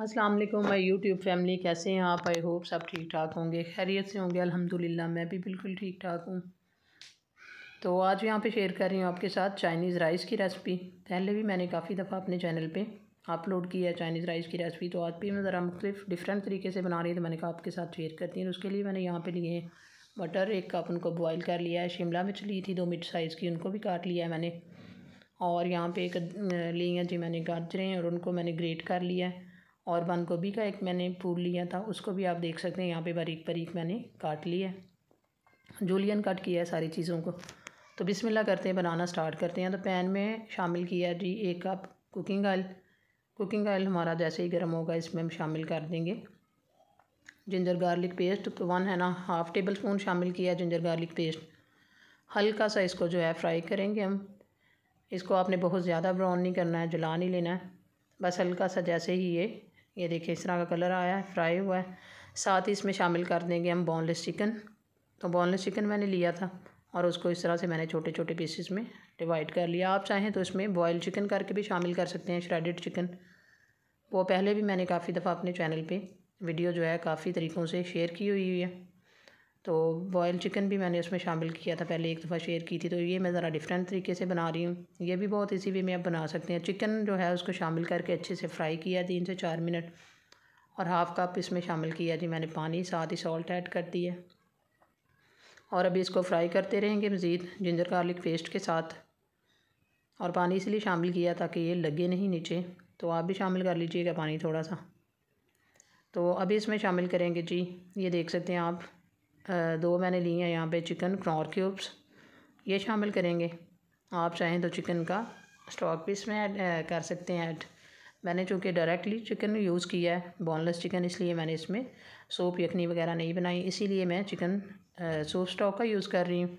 अस्सलाम वालेकुम my YouTube family कैसे हैं आप आई होप सब ठीक ठाक होंगे खैरियत से होंगे अल्हम्दुलिल्लाह मैं भी बिल्कुल ठीक ठाक हूँ तो आज यहाँ पे शेयर कर रही हूँ आपके साथ चाइनीज़ राइस की रेसिपी पहले भी मैंने काफ़ी दफ़ा अपने चैनल पे अपलोड की है चाइनीज़ राइस की रेसिपी तो आज भी मैं ज़रा मुख्तफ डिफरेंट तरीके से बना रही है तो मैंने कहा आपके साथ शेयर करती हूँ उसके लिए मैंने यहाँ पर लिए मटर एक कप उनको बॉयल कर लिया है शिमला मिर्च ली थी दो मिर्च साइज़ की उनको भी काट लिया है मैंने और यहाँ पर एक ली हैं जी मैंने गाजरें और उनको मैंने ग्रेट कर लिया है और बंद गोभी का एक मैंने फूल लिया था उसको भी आप देख सकते हैं यहाँ पे बारीक बारीक मैंने काट लिया है जूलियन कट किया है सारी चीज़ों को तो बिस्मिल्लाह करते हैं बनाना स्टार्ट करते हैं तो पैन में शामिल किया जी एक cup cooking oil cooking oil हमारा जैसे ही गर्म होगा इसमें हम शामिल कर देंगे जिंजर गार्लिक पेस्ट तो वन है ना हाफ़ टेबल स्पून शामिल किया जिंजर गार्लिक पेस्ट हल्का सा इसको जो है फ्राई करेंगे हम इसको आपने बहुत ज़्यादा ब्राउन नहीं करना है जला नहीं लेना है बस हल्का सा जैसे ही ये ये देखिए इस तरह का कलर आया है फ्राई हुआ है साथ ही इसमें शामिल कर देंगे हम बोनलेस चिकन तो बोनलेस चिकन मैंने लिया था और उसको इस तरह से मैंने छोटे छोटे पीसेस में डिवाइड कर लिया आप चाहें तो इसमें बॉयल चिकन करके भी शामिल कर सकते हैं श्रेडेड चिकन वो पहले भी मैंने काफ़ी दफ़ा अपने चैनल पे वीडियो जो है काफ़ी तरीक़ों से शेयर की हुई है तो बॉयल चिकन भी मैंने उसमें शामिल किया था पहले एक दफ़ा शेयर की थी तो ये मैं ज़रा डिफरेंट तरीके से बना रही हूँ ये भी बहुत इसी वे में आप बना सकते हैं चिकन जो है उसको शामिल करके अच्छे से फ्राई किया तीन से चार मिनट और हाफ़ कप इसमें शामिल किया जी मैंने पानी साथ ही सॉल्ट ऐड कर दी है और अभी इसको फ्राई करते रहेंगे मज़ीद जिंजर गार्लिक पेस्ट के साथ और पानी इसलिए शामिल किया ताकि ये लगे नहीं नीचे तो आप भी शामिल कर लीजिएगा पानी थोड़ा सा तो अभी इसमें शामिल करेंगे जी ये देख सकते हैं आप दो मैंने ली हैं यहाँ पे चिकन क्रॉर क्यूब्स ये शामिल करेंगे आप चाहें तो चिकन का स्टॉक भी इसमें ऐड कर सकते हैं ऐड मैंने चूँकि डायरेक्टली चिकन यूज़ किया है बोनलेस चिकन इसलिए मैंने इसमें सूप यखनी वगैरह नहीं बनाई इसीलिए मैं चिकन सूप स्टॉक का यूज़ कर रही हूँ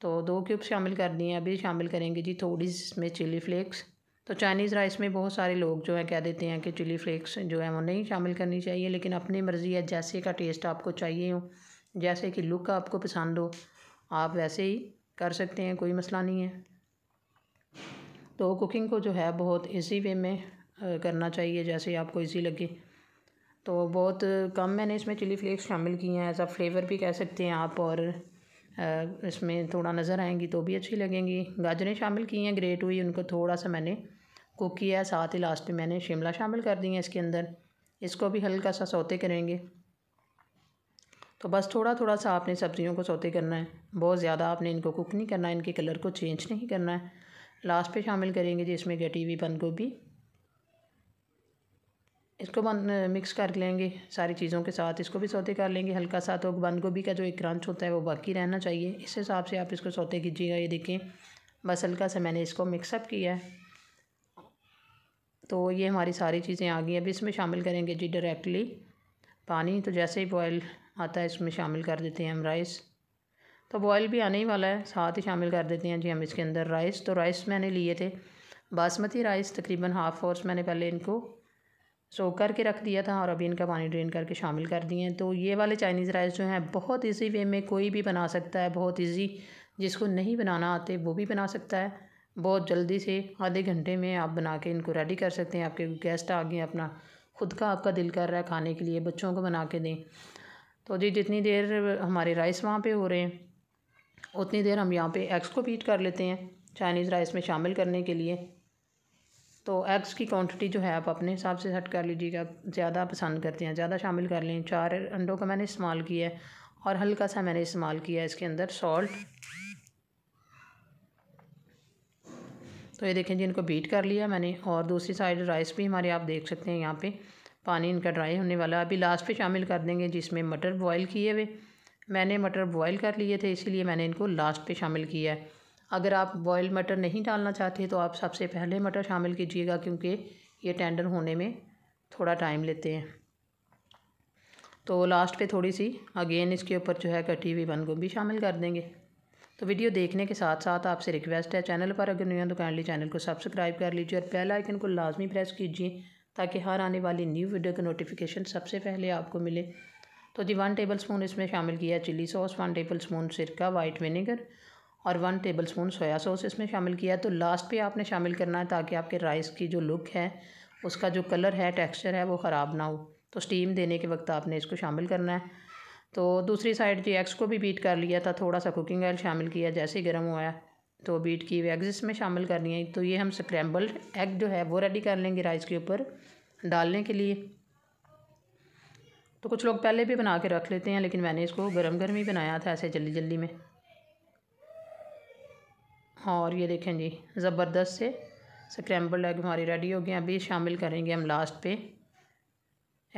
तो दो क्यूब शामिल कर दिए अभी शामिल करेंगे जी थोड़ी सी इसमें चिली फ्लेक्स तो चाइनीज़ राइस में बहुत सारे लोग जो है कह देते हैं कि चिली फ्लेक्स जो है वो नहीं शामिल करनी चाहिए लेकिन अपनी मर्ज़ी है जैसे का टेस्ट आपको चाहिए हो जैसे कि लुक आपको पसंद हो आप वैसे ही कर सकते हैं कोई मसला नहीं है तो कुकिंग को जो है बहुत ईजी वे में करना चाहिए जैसे आपको इजी लगे तो बहुत कम मैंने इसमें चिली फ्लेक्स शामिल किए हैं ऐसा फ्लेवर भी कह सकते हैं आप और इसमें थोड़ा नज़र आएंगी तो भी अच्छी लगेंगी गाजरें शामिल की हैं ग्रेट हुई उनको थोड़ा सा मैंने कुक किया है साथ ही लास्ट में मैंने शिमला शामिल कर दी है इसके अंदर इसको भी हल्का सा सोते करेंगे तो बस थोड़ा थोड़ा सा आपने सब्ज़ियों को सौते करना है बहुत ज़्यादा आपने इनको कुक नहीं करना है इनके कलर को चेंज नहीं करना है लास्ट पे शामिल करेंगे जी इसमें घटी हुई बंद गोभी इसको बन मिक्स कर लेंगे सारी चीज़ों के साथ इसको भी सौते कर लेंगे हल्का सा तो बंद गोभी का जो एक क्रंच होता है वो बाकी रहना चाहिए इस हिसाब से आप इसको सौते कीजिएगा ये देखें बस हल्का सा मैंने इसको मिक्सअप किया है तो ये हमारी सारी चीज़ें आ गई अभी इसमें शामिल करेंगे जी डायरेक्टली पानी तो जैसे ही बॉयल आता है इसमें शामिल कर देते हैं हम राइस तो बॉयल भी आने ही वाला है साथ ही शामिल कर देते हैं जी हम इसके अंदर राइस तो राइस मैंने लिए थे बासमती राइस तकरीबन हाफ आवर्स मैंने पहले इनको सोख करके रख दिया था और अभी इनका पानी ड्रेन करके शामिल कर दिए हैं तो ये वाले चाइनीज़ राइस जो हैं बहुत ईजी वे में कोई भी बना सकता है बहुत ईजी जिसको नहीं बनाना आते वो भी बना सकता है बहुत जल्दी से आधे घंटे में आप बना के इनको रेडी कर सकते हैं आपके गेस्ट आ गए अपना खुद का आपका दिल कर रहा है खाने के लिए बच्चों को बना के दें तो जी जितनी देर हमारे राइस वहाँ पे हो रहे हैं उतनी देर हम यहाँ पे एग्स को बीट कर लेते हैं चाइनीज़ राइस में शामिल करने के लिए तो एग्स की क्वांटिटी जो है आप अपने हिसाब से सेट कर लीजिएगा ज़्यादा पसंद करते हैं ज़्यादा शामिल कर लें चार अंडों का मैंने इस्तेमाल किया है और हल्का सा मैंने इस्तेमाल किया है इसके अंदर सॉल्ट तो ये देखें जी इनको बीट कर लिया मैंने और दूसरी साइड राइस भी हमारे आप देख सकते हैं यहाँ पर पानी इनका ड्राई होने वाला अभी लास्ट पे शामिल कर देंगे जिसमें मटर बॉईल किए हुए मैंने मटर बॉईल कर लिए थे इसीलिए मैंने इनको लास्ट पे शामिल किया है अगर आप बॉयल मटर नहीं डालना चाहते तो आप सबसे पहले मटर शामिल कीजिएगा क्योंकि ये टेंडर होने में थोड़ा टाइम लेते हैं तो लास्ट पे थोड़ी सी अगेन इसके ऊपर जो है कटी हुई बंद गोभी शामिल कर देंगे तो वीडियो देखने के साथ साथ आपसे रिक्वेस्ट है चैनल पर अगर नहीं हो तो काइंडली चैनल को सब्सक्राइब कर लीजिए और बेल आइकन को लाजमी प्रेस कीजिए ताकि हर आने वाली न्यू वीडियो की नोटिफिकेशन सबसे पहले आपको मिले तो जी वन टेबल स्पून इसमें शामिल किया chilli sauce one tablespoon सिरका वाइट विनेगर और one tablespoon soya sauce इसमें शामिल किया तो लास्ट पे आपने शामिल करना है ताकि आपके राइस की जो लुक है उसका जो कलर है टेक्सचर है वो ख़राब ना हो तो स्टीम देने के वक्त आपने इसको शामिल करना है तो दूसरी साइड जी एग्स को भी बीट कर लिया था थोड़ा सा कुकिंग ऑयल शामिल किया जैसे ही गर्म हुआ तो बीट की एग्स इसमें शामिल करनी है तो ये हम स्क्रैम्बल्ड एग जो है वो रेडी कर लेंगे राइस के ऊपर डालने के लिए तो कुछ लोग पहले भी बना के रख लेते हैं लेकिन मैंने इसको गर्म गर्म ही बनाया था ऐसे जल्दी जल्दी में और ये देखें जी ज़बरदस्त से स्क्रैम्बल्ड एग हमारी रेडी हो गए अभी शामिल करेंगे हम लास्ट पे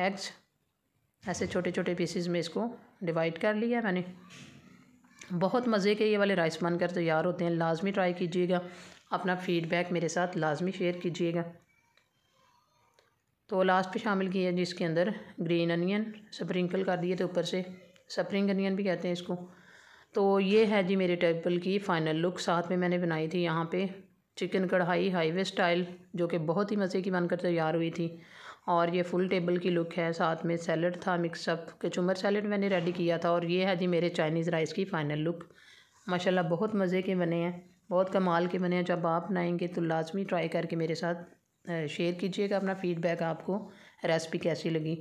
एग्स ऐसे छोटे छोटे पीसीज में इसको डिवाइड कर लिया मैंने बहुत मज़े के ये वाले राइस बनकर तैयार होते हैं लाजमी ट्राई कीजिएगा अपना फ़ीडबैक मेरे साथ लाजमी शेयर कीजिएगा तो लास्ट पे शामिल किया जिसके अंदर ग्रीन अनियन स्प्रिंकल कर दिए थे ऊपर से स्प्रिंग अनियन भी कहते हैं इसको तो ये है जी मेरे टेबल की फ़ाइनल लुक साथ में मैंने बनाई थी यहाँ पे चिकन कढ़ाई हाईवे स्टाइल जो कि बहुत ही मज़े की बनकर तैयार हुई थी और ये फुल टेबल की लुक है साथ में सैलड था मिक्सअप कचूमर सैलड मैंने रेडी किया था और ये है जी मेरे चाइनीज़ राइस की फ़ाइनल लुक माशाल्लाह बहुत मज़े के बने हैं बहुत कमाल के बने हैं जब आप बनाएंगे तो लाजमी ट्राई करके मेरे साथ शेयर कीजिएगा अपना फ़ीडबैक आपको रेसिपी कैसी लगी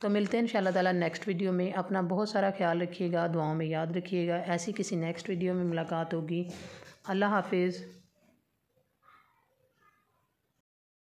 तो मिलते हैं इन ताला नेक्स्ट वीडियो में अपना बहुत सारा ख्याल रखिएगा दुआओं में याद रखिएगा ऐसी किसी नेक्स्ट वीडियो में मुलाकात होगी अल्लाह हाफिज़